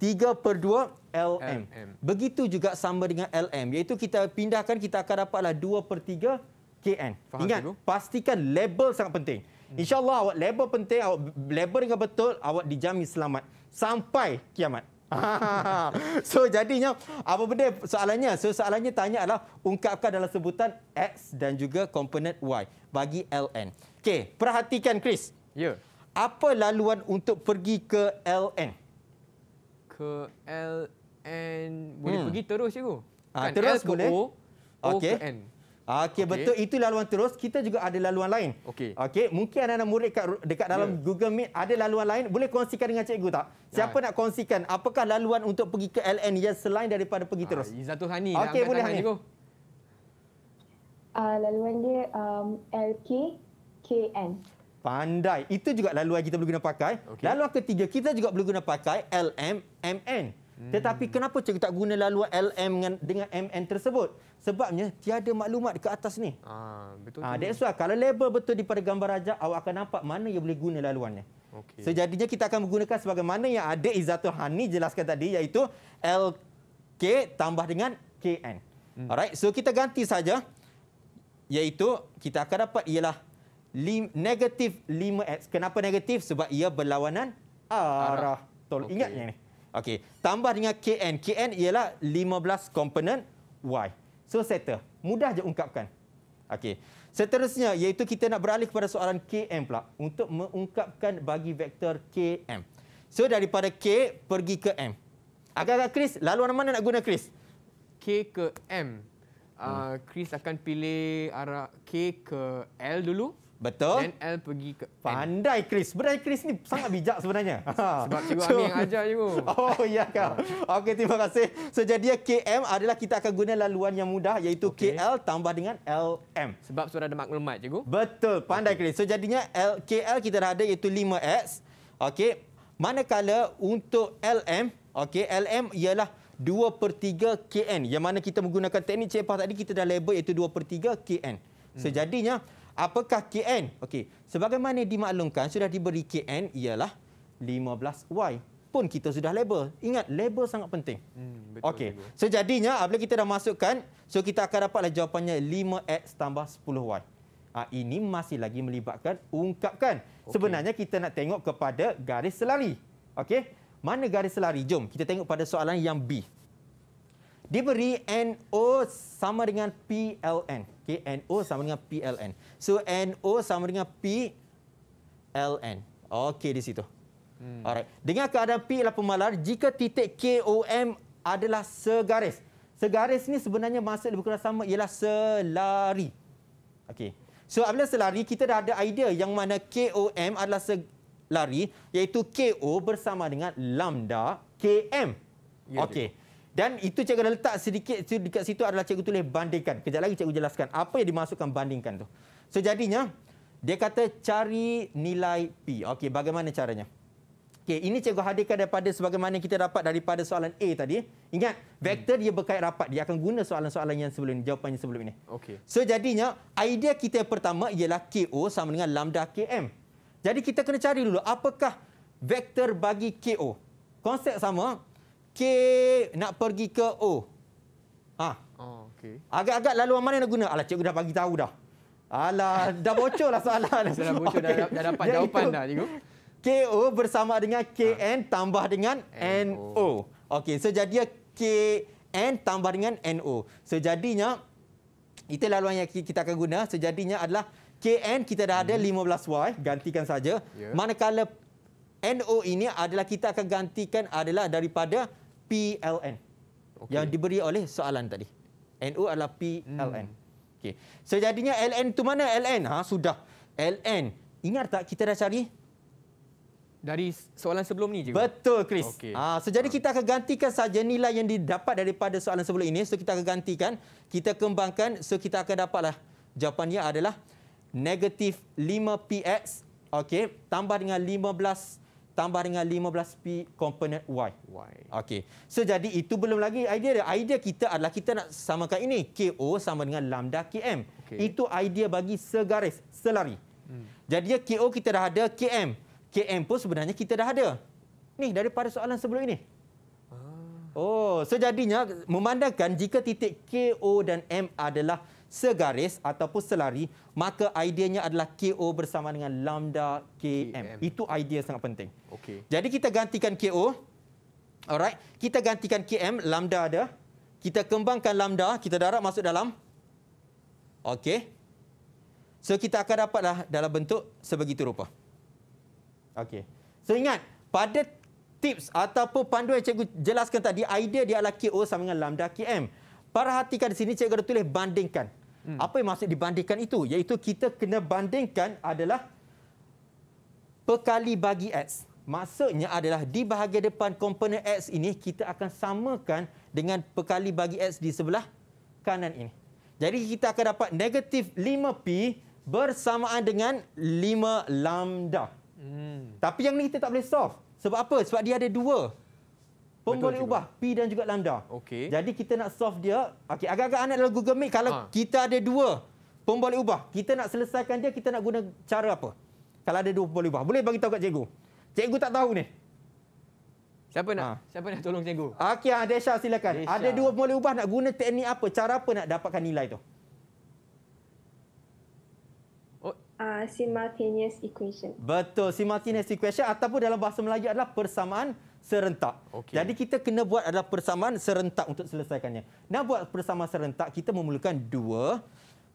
3 per 2 LM. M. Begitu juga sama dengan LM. Iaitu kita pindahkan, kita akan dapatlah 2 per 3 KN. Faham Ingat, dulu? pastikan label sangat penting. Hmm. InsyaAllah awak label penting, awak label dengan betul, awak dijamin selamat sampai kiamat. so jadinya apa benda soalannya? So soalannya tanya adalah ungkapkan dalam sebutan X dan juga komponen Y bagi LN. Okey, perhatikan Chris. Ya. Yeah. Apa laluan untuk pergi ke LN? Ke LN boleh hmm. pergi terus cikgu. Ah kan terus L ke boleh. Okey. Okey, okay. betul. Itu laluan terus. Kita juga ada laluan lain. Okay. Okay mungkin anak-anak murid dekat, dekat dalam yeah. Google Meet ada laluan lain. Boleh kongsikan dengan cikgu tak? Siapa ya. nak kongsikan? Apakah laluan untuk pergi ke LN yang selain daripada pergi terus? Ha, ah, Izzatul Hani. Okey, boleh Hani. Cikgu. Uh, laluan dia um, LKKN. Pandai. Itu juga laluan kita boleh guna pakai. Okay. Laluan ketiga, kita juga boleh guna pakai LMMN. Hmm. Tetapi kenapa cikgu tak guna laluan LM dengan, dengan MN tersebut? sebabnya tiada maklumat ke atas ni. Ah, betul. Ah, that's why kalau label betul di pada gambar rajah, awak akan nampak mana yang boleh guna laluannya. Okey. Sejadinya kita akan menggunakan sebagaimana yang ada Izatul Hani jelaskan tadi iaitu LK tambah dengan KN. Hmm. Alright, so kita ganti saja iaitu kita akan dapat ialah negatif 5X. Kenapa negatif? Sebab ia berlawanan arah. Tol. Okay. Ingat yang ni. Okey, tambah dengan KN. KN ialah 15 komponen Y. So settle. Mudah je ungkapkan. Okey. Seterusnya iaitu kita nak beralih kepada soalan KM pula untuk mengungkapkan bagi vektor KM. So daripada K pergi ke M. Agak-agak Chris, laluan mana nak guna Chris? K ke M. Uh, Chris akan pilih arah K ke L dulu. Betul. NL pergi ke Pandai Chris. Sebenarnya Chris ni sangat bijak sebenarnya. Sebab cikgu so, yang ajar cikgu. Oh, ya kan. Okey, terima kasih. Sejadinya so, eh, KM adalah kita akan guna laluan yang mudah iaitu okay. KL tambah dengan LM. Sebab sudah ada maklumat cikgu. Betul. Pandai okay. Chris. Sejadinya so, KL kita dah ada iaitu 5X. Okey. Manakala untuk LM, okey, LM ialah 2 per 3 KN. Yang mana kita menggunakan teknik cepat tadi, kita dah label iaitu 2 per 3 KN. Sejadinya... Hmm apakah KN? Okey, sebagaimana dimaklumkan sudah diberi KN ialah 15Y pun kita sudah label. Ingat label sangat penting. Hmm, betul. Okey. So jadinya apabila kita dah masukkan, so kita akan dapatlah jawapannya 5x tambah 10y. Ha, ah, ini masih lagi melibatkan ungkapkan. Okay. Sebenarnya kita nak tengok kepada garis selari. Okey. Mana garis selari? Jom kita tengok pada soalan yang B. Diberi NO sama dengan PLN. Okey, NO sama dengan PLN. So NO sama dengan PLN. Okey di situ. Hmm. Alright. Dengan keadaan P ialah pemalar, jika titik KOM adalah segaris. Segaris ni sebenarnya maksud lebih kurang sama ialah selari. Okey. So apabila selari kita dah ada idea yang mana KOM adalah selari iaitu KO bersama dengan lambda KM. Ya, ya. Okey. Dan itu cikgu kena letak sedikit dekat situ adalah cikgu tulis bandingkan. Kejap lagi cikgu jelaskan apa yang dimasukkan bandingkan tu. Sejadinya so, dia kata cari nilai P. Okey, bagaimana caranya? Okey, ini cikgu hadirkan daripada sebagaimana kita dapat daripada soalan A tadi. Ingat, vektor hmm. dia berkait rapat. Dia akan guna soalan-soalan yang sebelum ini, jawapannya sebelum ini. Okey. Sejadinya so, idea kita pertama ialah KO sama dengan lambda KM. Jadi kita kena cari dulu apakah vektor bagi KO. Konsep sama, nak pergi ke O. Oh. Ha. Oh, okay. Agak-agak laluan mana nak guna? Alah, cikgu dah bagi tahu dah. Alah, dah bocor lah soalan. Dah bocor, okay. dah, dah dapat Yang jawapan itu, dah, cikgu. KO bersama dengan KN ha. tambah dengan NO. Okey, so jadinya KN tambah dengan NO. So jadinya, itu laluan yang kita akan guna. Sejadinya so, adalah KN kita dah hmm. ada 15Y. Gantikan saja. Yeah. Manakala NO ini adalah kita akan gantikan adalah daripada PLN okay. yang diberi oleh soalan tadi. NU adalah PLN. Hmm. Okey. Sejadinya so, LN tu mana LN? Ha sudah. LN. Ingat tak kita dah cari dari soalan sebelum ni je. Betul Chris. Okay. Ha sejadi so, ha. kita akan gantikan saja nilai yang didapat daripada soalan sebelum ini. So kita akan gantikan, kita kembangkan so kita akan dapatlah jawapannya adalah negatif 5px okey tambah dengan 15 tambah dengan 15p komponen Y. Y. Okey. So jadi itu belum lagi idea dia. Idea kita adalah kita nak samakan ini. KO sama dengan lambda KM. Okay. Itu idea bagi segaris, selari. Hmm. Jadi KO kita dah ada, KM. KM pun sebenarnya kita dah ada. Ni daripada soalan sebelum ini. Ah. Oh, sejadinya so memandangkan jika titik KO dan M adalah segaris ataupun selari, maka ideanya adalah KO bersama dengan lambda KM. KM. Itu idea sangat penting. Okay. Jadi kita gantikan KO. Alright, kita gantikan KM, lambda ada. Kita kembangkan lambda, kita darab masuk dalam. Okey. So kita akan dapatlah dalam bentuk sebegitu rupa. Okey. So ingat, pada tips ataupun panduan yang cikgu jelaskan tadi, idea dia adalah KO sama dengan lambda KM. Perhatikan di sini, cikgu ada tulis bandingkan. Hmm. Apa yang maksud dibandingkan itu? Iaitu kita kena bandingkan adalah perkali bagi X. Maksudnya adalah di bahagian depan komponen X ini, kita akan samakan dengan perkali bagi X di sebelah kanan ini. Jadi kita akan dapat negatif 5P bersamaan dengan 5 lambda. Hmm. Tapi yang ni kita tak boleh solve. Sebab apa? Sebab dia ada dua. Pun Betul boleh juga. ubah P dan juga lambda. Okey. Jadi kita nak solve dia. Okey, agak-agak anak dalam Google Meet kalau ha. kita ada dua, pun boleh ubah. Kita nak selesaikan dia, kita nak guna cara apa? Kalau ada dua pun boleh ubah. Boleh bagi tahu kat cikgu. Cikgu tak tahu ni. Siapa nak? Ha. Siapa nak tolong cikgu? Okey, ha, Syah silakan. Desha. Ada dua pun boleh ubah nak guna teknik apa? Cara apa nak dapatkan nilai tu? uh, simultaneous equation. Betul, simultaneous equation ataupun dalam bahasa Melayu adalah persamaan serentak. Okay. Jadi kita kena buat adalah persamaan serentak untuk selesaikannya. Nak buat persamaan serentak, kita memerlukan dua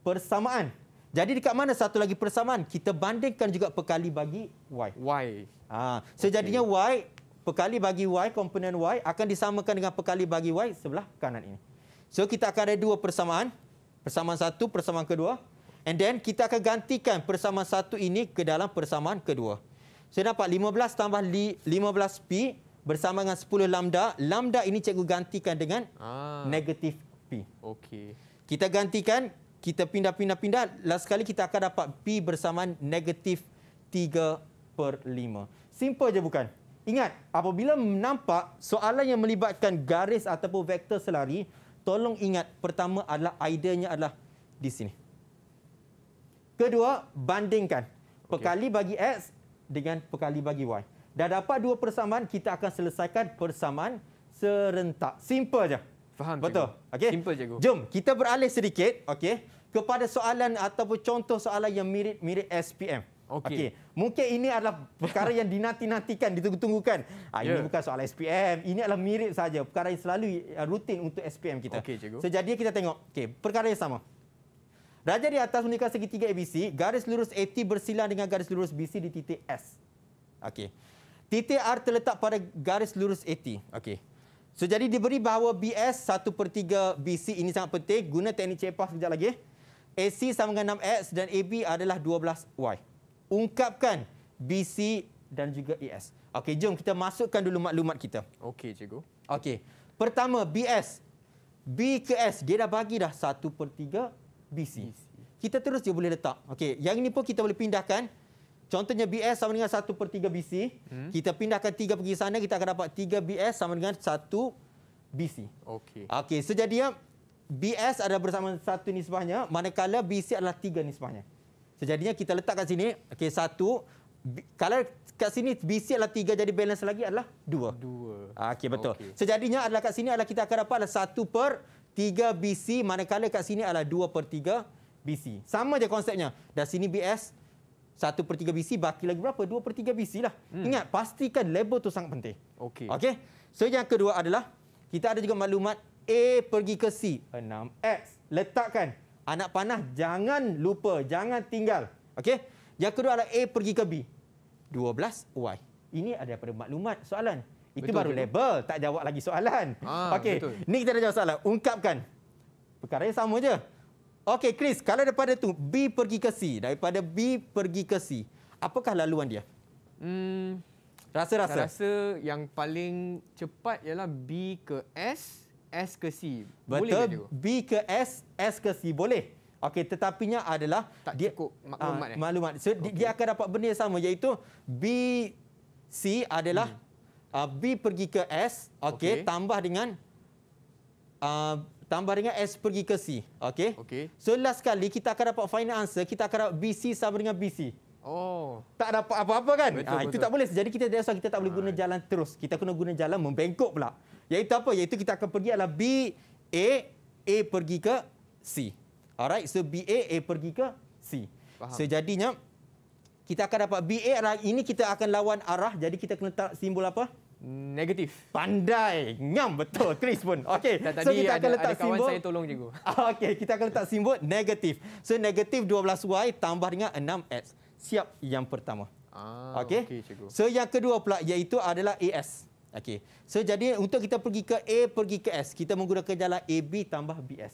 persamaan. Jadi dekat mana satu lagi persamaan? Kita bandingkan juga pekali bagi Y. Y. Ha. Sejadinya okay. Y, pekali bagi Y, komponen Y akan disamakan dengan pekali bagi Y sebelah kanan ini. So kita akan ada dua persamaan. Persamaan satu, persamaan kedua. And then kita akan gantikan persamaan satu ini ke dalam persamaan kedua. Saya so, dapat 15 tambah 15P bersama dengan 10 lambda, lambda ini cikgu gantikan dengan ah. negatif P. Okey. Kita gantikan, kita pindah-pindah-pindah, last sekali kita akan dapat P bersama negatif 3 per 5. Simple je bukan? Ingat, apabila nampak soalan yang melibatkan garis ataupun vektor selari, tolong ingat pertama adalah ideanya adalah di sini. Kedua, bandingkan. Pekali bagi X dengan pekali bagi Y. Dah dapat dua persamaan, kita akan selesaikan persamaan serentak. Simple je. Faham, Betul. cikgu. Okay. Simple, cikgu. Jom, kita beralih sedikit okay, kepada soalan ataupun contoh soalan yang mirip-mirip SPM. Okey. Okay. Mungkin ini adalah perkara yang dinanti-nantikan, ditunggu-tunggukan. Ha, yeah. Ini ya. bukan soalan SPM. Ini adalah mirip saja perkara yang selalu eh, rutin untuk SPM kita. Okey. Sejadi so, kita tengok. Okay. Perkara yang sama. Raja di atas menikah segitiga ABC, garis lurus AT bersilang dengan garis lurus BC di titik S. Okey. Titik R terletak pada garis lurus 80. Okey. So, jadi diberi bahawa BS 1 per 3 BC ini sangat penting. Guna teknik cepah sekejap lagi. AC sama dengan 6X dan AB adalah 12Y. Ungkapkan BC dan juga ES. Okey, jom kita masukkan dulu maklumat kita. Okey, cikgu. Okey. Pertama, BS. B ke S. Dia dah bagi dah 1 per 3 BC. BC. Kita terus dia boleh letak. Okey, yang ini pun kita boleh pindahkan. Contohnya BS sama dengan 1 per 3 BC. Hmm. Kita pindahkan 3 pergi sana, kita akan dapat 3 BS sama dengan 1 BC. Okey. Okey, so jadinya BS adalah bersama satu nisbahnya, manakala BC adalah tiga nisbahnya. So jadinya kita letak kat sini, okey 1, kalau kat sini BC adalah tiga jadi balance lagi adalah dua. Dua. Okey, betul. Okay. So jadinya adalah kat sini adalah kita akan dapat adalah satu per tiga BC, manakala kat sini adalah dua per tiga BC. Sama je konsepnya. Dah sini BS, satu per tiga BC, baki lagi berapa? dua per tiga BC lah. Hmm. Ingat, pastikan label tu sangat penting. Okey. Okey. So, yang kedua adalah, kita ada juga maklumat A pergi ke C. 6X. Letakkan. Anak panah, jangan lupa. Jangan tinggal. Okey. Yang kedua adalah A pergi ke B. 12Y. Ini ada daripada maklumat soalan. Itu betul, baru label. Tak jawab lagi soalan. Ah, Okey. Ini kita dah jawab soalan. Ungkapkan. Perkara yang sama je. Okey, Chris, kalau daripada tu B pergi ke C, daripada B pergi ke C, apakah laluan dia? Hmm, rasa-rasa. Saya rasa yang paling cepat ialah B ke S, S ke C. Betul. Boleh B ke S, S ke C boleh. Okey, tetapinya adalah tak dia, cukup ah, maklumat. Uh, maklumat. So, okay. Dia akan dapat benda yang sama iaitu B C adalah hmm. uh, B pergi ke S, okey, okay. tambah dengan uh, Tambah dengan S pergi ke C. Okey. Okay. So last sekali kita akan dapat final answer. Kita akan dapat BC sama dengan BC. Oh. Tak dapat apa-apa kan? Betul, ha, betul. Itu tak boleh. Jadi kita dah kita tak boleh guna jalan terus. Kita kena guna jalan membengkok pula. Iaitu apa? Yaitu kita akan pergi adalah B, A, A pergi ke C. Alright. So B, A, A pergi ke C. So jadinya kita akan dapat B, A. Lah. Ini kita akan lawan arah. Jadi kita kena simbol Apa? Negatif. Pandai. Ngam betul. Chris pun. Okay. Tadi so, kita akan letak ada simbol. saya tolong cikgu. Ah, okay. Kita akan letak simbol negatif. So, negatif 12Y tambah dengan 6X. Siap yang pertama. Ah, okay. okay so, yang kedua pula iaitu adalah AS. Okay. So, jadi untuk kita pergi ke A, pergi ke S. Kita menggunakan jalan AB tambah BS.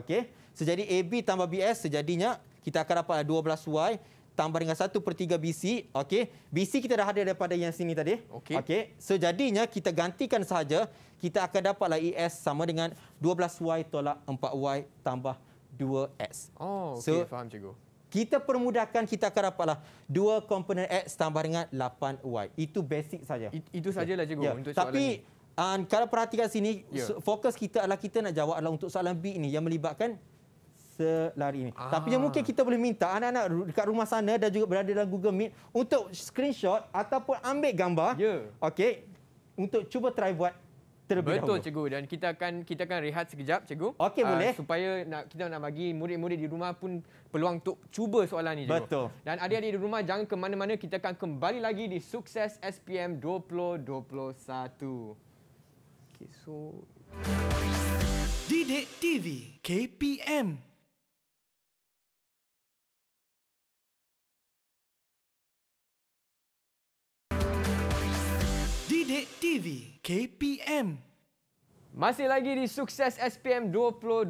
Okay. So, jadi AB tambah BS sejadinya kita akan dapat 12Y tambah dengan 1 per 3 BC. Okay. BC kita dah ada daripada yang sini tadi. Okay. Okay. So, jadinya kita gantikan sahaja, kita akan dapatlah ES sama dengan 12Y tolak 4Y tambah 2X. Oh, okay. So, Faham cikgu. Kita permudahkan, kita akan dapatlah 2 komponen X tambah dengan 8Y. Itu basic saja. It, itu sajalah cikgu yeah. untuk Tapi, ini. kalau perhatikan sini, yeah. fokus kita adalah kita nak jawab adalah untuk soalan B ini yang melibatkan selari ini. Ah. Tapi yang mungkin kita boleh minta anak-anak dekat rumah sana dan juga berada dalam Google Meet untuk screenshot ataupun ambil gambar. Ya. Okey. Untuk cuba try buat terlebih Betul, dahulu. Betul cikgu dan kita akan kita akan rehat sekejap cikgu. Okey uh, boleh. Supaya nak kita nak bagi murid-murid di rumah pun peluang untuk cuba soalan ini cikgu. Betul. Dan adik-adik di rumah jangan ke mana-mana kita akan kembali lagi di Sukses SPM 2021. Okay, so Didik TV KPM Sidik TV KPM masih lagi di Sukses SPM 2021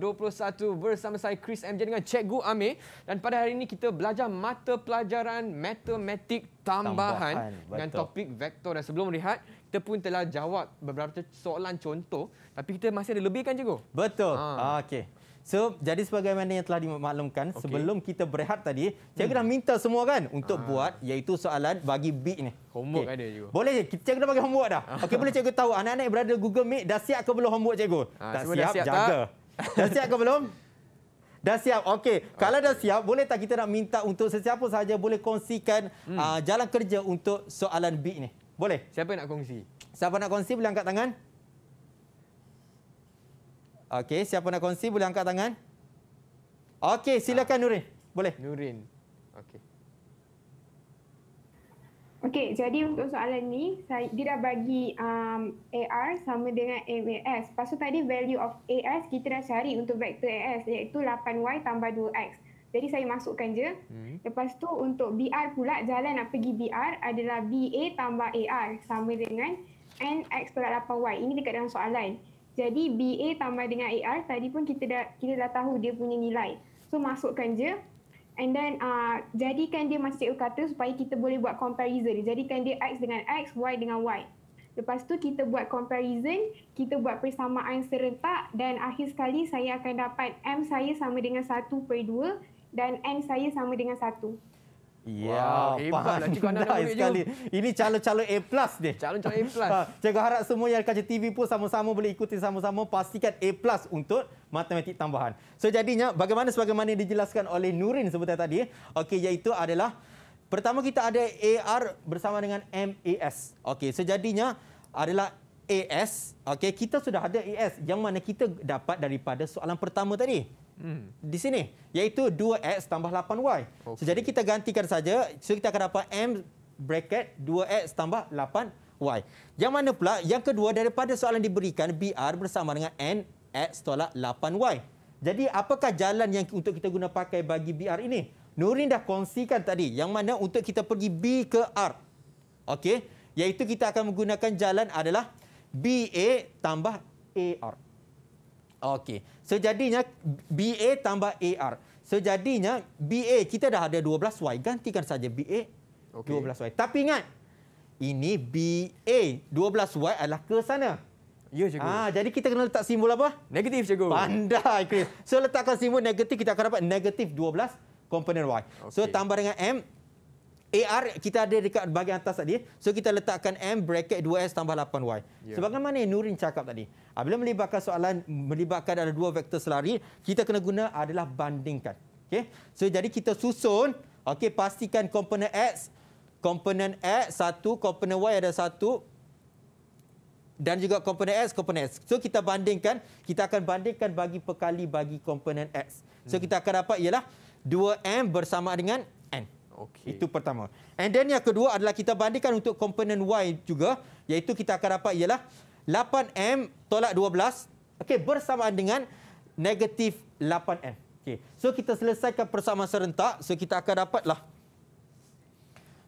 bersama saya Chris MJ dengan Cikgu Amir dan pada hari ini kita belajar mata pelajaran matematik tambahan, tambahan dengan betul. topik vektor dan sebelum melihat kita pun telah jawab beberapa soalan contoh tapi kita masih ada lebih kan cikgu? Betul. Ha. Okey. So, jadi sebagaimana yang telah dimaklumkan okay. sebelum kita berehat tadi, cikgu hmm. dah minta semua kan untuk ha. buat iaitu soalan bagi B ni. Homework okay. ada juga. Boleh je. Cikgu dah bagi homework dah. Ah. Okey, boleh cikgu tahu anak-anak berada Google Meet dah siap ke belum homework cikgu? Ha, ah, tak siap, dah siap jaga. Tak? Dah siap ke belum? Dah siap. Okey. Kalau dah siap, boleh tak kita nak minta untuk sesiapa sahaja boleh kongsikan hmm. uh, jalan kerja untuk soalan B ni? Boleh? Siapa nak kongsi? Siapa nak kongsi boleh angkat tangan. Okey, siapa nak kongsi boleh angkat tangan. Okey, silakan Nurin. Boleh. Nurin. Okey. Okey, jadi untuk soalan ni, saya, dia dah bagi um, AR sama dengan MAS. Lepas tadi value of AS kita dah cari untuk vektor AS iaitu 8Y tambah 2X. Jadi saya masukkan je. Hmm. Lepas tu untuk BR pula, jalan nak pergi BR adalah BA tambah AR sama dengan NX tolak 8Y. Ini dekat dalam soalan. Jadi BA tambah dengan AR tadi pun kita dah kita dah tahu dia punya nilai. So masukkan je and then uh, jadikan dia macam cikgu kata supaya kita boleh buat comparison. Jadikan dia X dengan X, Y dengan Y. Lepas tu kita buat comparison, kita buat persamaan serentak dan akhir sekali saya akan dapat M saya sama dengan 1 per 2 dan N saya sama dengan 1. Ya, wow, lah. pandai lah. pandai sekali. Juga. Ini calon-calon A+ plus dia. Calon-calon A+. Plus. Cikgu ha, harap semua yang kaca TV pun sama-sama boleh ikuti sama-sama pastikan A+ plus untuk matematik tambahan. So jadinya bagaimana sebagaimana dijelaskan oleh Nurin sebentar tadi, okey iaitu adalah pertama kita ada AR bersama dengan MAS. Okey, sejadinya so adalah AS. Okey, kita sudah ada AS yang mana kita dapat daripada soalan pertama tadi hmm. di sini. Iaitu 2X tambah 8Y. Okay. So, jadi kita gantikan saja. So, kita akan dapat M bracket 2X tambah 8Y. Yang mana pula? Yang kedua daripada soalan diberikan BR bersama dengan N X tolak 8Y. Jadi apakah jalan yang untuk kita guna pakai bagi BR ini? Nurin dah kongsikan tadi yang mana untuk kita pergi B ke R. Okey, iaitu kita akan menggunakan jalan adalah BA tambah AR. Okey. Sejadinya BA tambah AR. Sejadinya BA kita dah ada 12Y. Gantikan saja BA okay. 12Y. Tapi ingat, ini BA 12Y adalah ke sana. Ya, cikgu. Ah, jadi kita kena letak simbol apa? Negatif, cikgu. Pandai, Chris. So, letakkan simbol negatif, kita akan dapat negatif 12 komponen Y. Okay. So, tambah dengan M, AR kita ada dekat bahagian atas tadi. So kita letakkan M bracket 2S tambah 8Y. Yeah. Sebagaimana yang Nurin cakap tadi. Ah, bila melibatkan soalan, melibatkan ada dua vektor selari, kita kena guna adalah bandingkan. Okay? So jadi kita susun, okay, pastikan komponen X, komponen X satu, komponen Y ada satu, dan juga komponen X, komponen X. So kita bandingkan, kita akan bandingkan bagi perkali bagi komponen X. So hmm. kita akan dapat ialah 2M bersama dengan 2 Okay. Itu pertama. And then yang kedua adalah kita bandingkan untuk komponen Y juga. Iaitu kita akan dapat ialah 8M tolak 12. Okey, bersamaan dengan negatif 8M. Okey, so kita selesaikan persamaan serentak. So kita akan dapatlah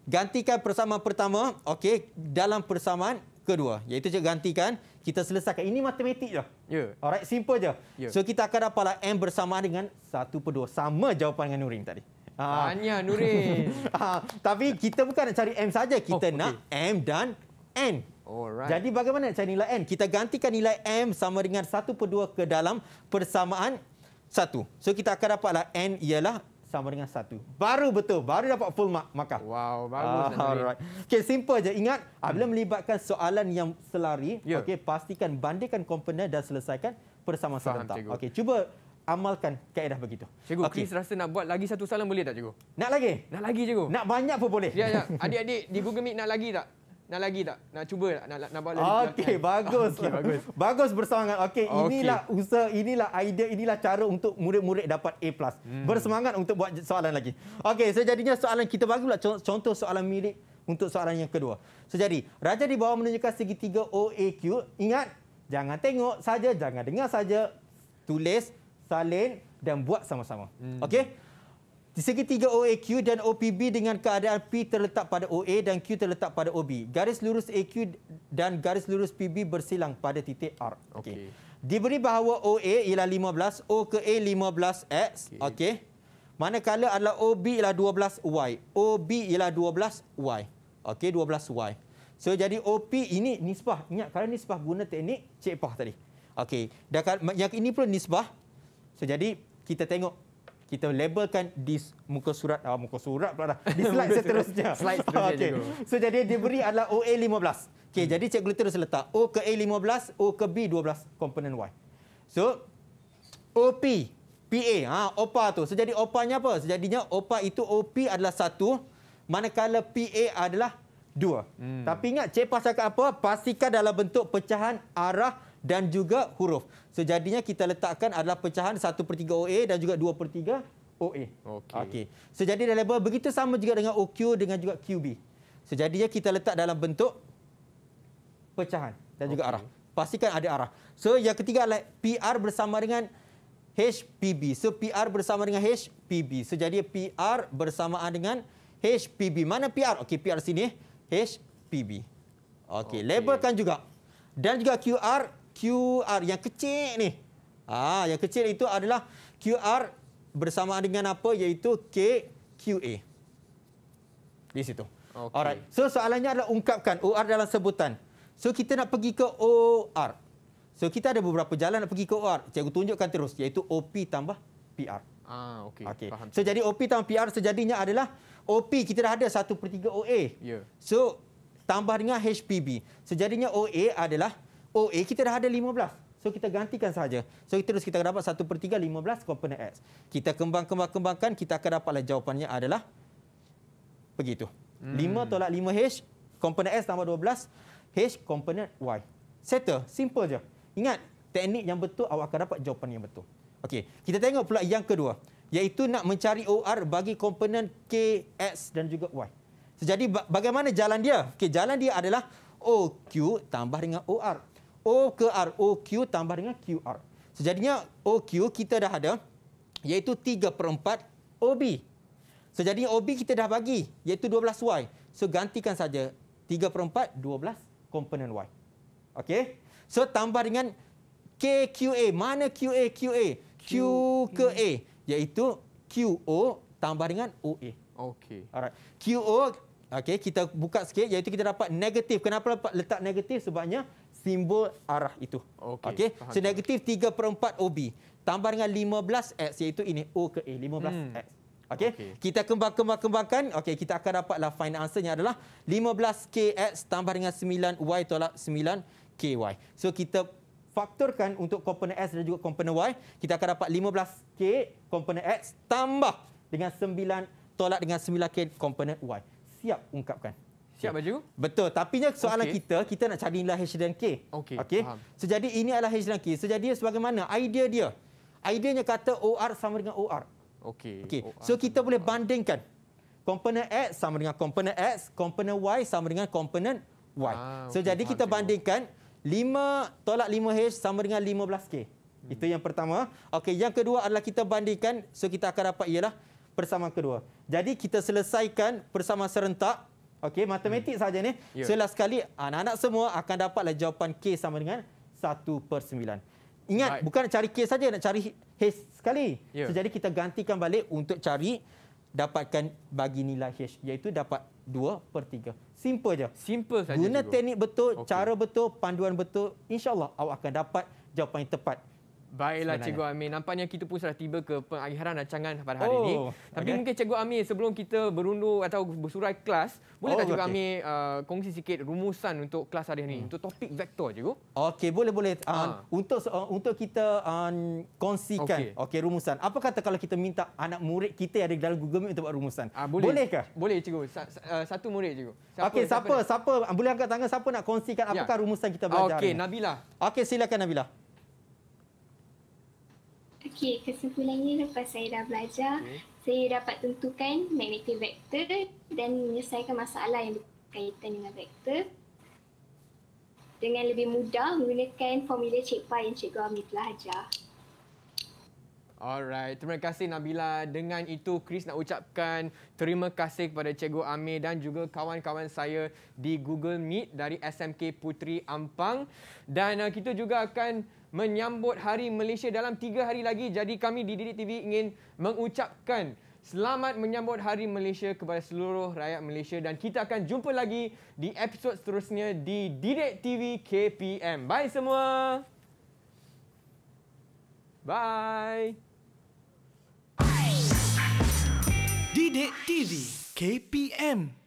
gantikan persamaan pertama okey dalam persamaan kedua iaitu je gantikan kita selesaikan ini matematik je yeah. alright simple je yeah. so kita akan dapatlah m bersamaan dengan 1/2 sama jawapan dengan Nurin tadi Ah. Tanya Nurin. ha, ah, tapi kita bukan nak cari M saja, kita oh, nak okay. M dan N. Alright. Jadi bagaimana nak cari nilai N? Kita gantikan nilai M sama dengan 1 per 2 ke dalam persamaan 1. So kita akan dapatlah N ialah sama dengan 1. Baru betul, baru dapat full mark markah. Wow, bagus. Ah, okay, simple je. Ingat, apabila hmm. melibatkan soalan yang selari, yeah. okay, pastikan bandingkan komponen dan selesaikan persamaan serentak. Okay, cuba amalkan kaedah begitu. Cikgu, okay. Chris rasa nak buat lagi satu salam boleh tak, cikgu? Nak lagi? Nak lagi, cikgu. Nak banyak pun boleh. Ya, ya. Adik-adik di Google Meet nak lagi tak? Nak lagi tak? Nak cuba tak? Nak, nak buat lagi? Okey, bagus. Okay, bagus. bagus bersemangat. Okey, okay. inilah usaha, inilah idea, inilah cara untuk murid-murid dapat A+. Hmm. Bersemangat untuk buat soalan lagi. Okey, sejadinya so soalan kita bagi pula contoh soalan milik untuk soalan yang kedua. Sejadi, so raja di bawah menunjukkan segitiga OAQ. Ingat, jangan tengok saja, jangan dengar saja. Tulis salin dan buat sama-sama. Hmm. Okey? Di segi tiga OAQ dan OPB dengan keadaan P terletak pada OA dan Q terletak pada OB. Garis lurus AQ dan garis lurus PB bersilang pada titik R. Okey. Okay. Diberi bahawa OA ialah 15, O ke A 15X. Okey. Okay. Manakala adalah OB ialah 12Y. OB ialah 12Y. Okey, 12Y. So, jadi OP ini nisbah. Ingat, kalau nisbah guna teknik, cik Pah tadi. Okey. Kan, yang ini pun nisbah. So jadi kita tengok kita labelkan di muka surat ah muka surat pula dah di slide seterusnya slide seterusnya okay. so jadi dia beri adalah OA15 okey hmm. jadi cikgu terus letak O ke A15 O ke B12 komponen Y so OP PA ha OPA tu so jadi OPA-nya apa sejadinya OPA itu OP adalah satu, manakala PA adalah dua. hmm. tapi ingat cikgu pasal apa pastikan dalam bentuk pecahan arah dan juga huruf. Sejadinya kita letakkan adalah pecahan 1 per 3 OA dan juga 2 per 3 OA. Okey. Okay. Sejadi dalam label begitu sama juga dengan OQ dengan juga QB. Sejadinya kita letak dalam bentuk pecahan dan juga okay. arah. Pastikan ada arah. So yang ketiga adalah PR bersama dengan HPB. So PR bersama dengan HPB. Sejadi so, PR bersamaan dengan HPB. Mana PR? Okey, PR sini. HPB. Okey, okay. labelkan juga. Dan juga QR QR yang kecil ni. Ah, yang kecil itu adalah QR bersama dengan apa iaitu KQA. Di situ. Okay. Alright. So soalannya adalah ungkapkan OR dalam sebutan. So kita nak pergi ke OR. So kita ada beberapa jalan nak pergi ke OR. Cikgu tunjukkan terus iaitu OP tambah PR. Ah, okey. Okay. Faham. So jadi OP tambah PR sejadinya adalah OP kita dah ada 1/3 OA. Ya. Yeah. So tambah dengan HPB. Sejadinya OA adalah 1/3 OA oh, eh, kita dah ada 15. So kita gantikan saja. So kita terus kita dapat 1 per 3, 15 komponen X. Kita kembang-kembang-kembangkan, kita akan dapatlah jawapannya adalah begitu. Hmm. 5 tolak 5H, komponen X tambah 12, H komponen Y. Settle, simple je. Ingat, teknik yang betul awak akan dapat jawapan yang betul. Okey, kita tengok pula yang kedua. Iaitu nak mencari OR bagi komponen K, X dan juga Y. Jadi bagaimana jalan dia? Okey, jalan dia adalah OQ tambah dengan OR. O ke R, OQ tambah dengan QR. Sejadinya OQ kita dah ada iaitu 3 per 4 OB. Sejadinya OB kita dah bagi iaitu 12 Y. So gantikan saja 3 per 4, 12 komponen Y. Okey. So tambah dengan KQA. Mana QA? QA. Q Q ke A. Iaitu QO tambah dengan OA. Okey. Alright. QO, okay, kita buka sikit. Iaitu kita dapat negatif. Kenapa letak negatif? Sebabnya timbul arah itu. Okey. Okay. So negatif 3 per 4 OB. Tambah dengan 15X iaitu ini O ke A. 15X. Hmm. Okey. Okay. Kita kembang kembangkan. Okey, kita akan dapatlah final answer yang adalah 15KX tambah dengan 9Y tolak 9KY. So kita faktorkan untuk komponen x dan juga komponen Y. Kita akan dapat 15K komponen X tambah dengan 9 tolak dengan 9K komponen Y. Siap ungkapkan. Siap baju? Betul. Tapi Tapinya soalan okay. kita, kita nak cari nilai H dan K. Okey. Okey. Sejadi ini adalah H dan K. Sejadi sebagaimana idea dia. Ideanya kata OR sama dengan OR. Okey. Okey. So kita boleh bandingkan komponen X sama dengan komponen X, komponen Y sama dengan komponen Y. Ah, okay. So jadi kita bandingkan 5 tolak 5H sama dengan 15K. Hmm. Itu yang pertama. Okey, yang kedua adalah kita bandingkan so kita akan dapat ialah persamaan kedua. Jadi kita selesaikan persamaan serentak Okey, matematik hmm. saja ni. Yeah. So last sekali anak-anak semua akan dapatlah jawapan K sama dengan 1/9. Ingat right. bukan nak cari K saja nak cari H sekali. Yeah. So, jadi kita gantikan balik untuk cari dapatkan bagi nilai H iaitu dapat 2/3. Simple je. Simple saja. Guna teknik betul, okay. cara betul, panduan betul, insya-Allah awak akan dapat jawapan yang tepat. Baiklah Cikgu Amir. Nampaknya kita pun sudah tiba ke pengakhiran rancangan pada hari oh, ini. Tapi okay. Eh? mungkin Cikgu Amir sebelum kita berundur atau bersurai kelas, bolehkah oh, tak Cikgu okay. Amir uh, kongsi sikit rumusan untuk kelas hari ini? Hmm. Untuk topik vektor, Cikgu. Okey, boleh-boleh. Ha. Uh, ah. untuk uh, untuk kita uh, kongsikan okay. Okay, rumusan. Apa kata kalau kita minta anak murid kita yang ada dalam Google Meet untuk buat rumusan? Uh, boleh. Bolehkah? Boleh, Cikgu. Sa -sa -sa uh, Satu murid, Cikgu. Okey, siapa? siapa, siapa, siapa boleh angkat tangan siapa nak kongsikan ya. apakah rumusan kita belajar okay, hari ini? Okey, Nabilah. Okey, silakan Nabilah. Nabilah. Okey, kesimpulannya lepas saya dah belajar, okay. saya dapat tentukan magnetik vektor dan menyelesaikan masalah yang berkaitan dengan vektor dengan lebih mudah menggunakan formula Cik Pai yang Cikgu Amir telah ajar. Alright, terima kasih Nabila. Dengan itu, Chris nak ucapkan terima kasih kepada Cikgu Amir dan juga kawan-kawan saya di Google Meet dari SMK Putri Ampang. Dan uh, kita juga akan menyambut Hari Malaysia dalam tiga hari lagi. Jadi kami di Didik TV ingin mengucapkan selamat menyambut Hari Malaysia kepada seluruh rakyat Malaysia dan kita akan jumpa lagi di episod seterusnya di Didik TV KPM. Bye semua. Bye. Didik TV KPM.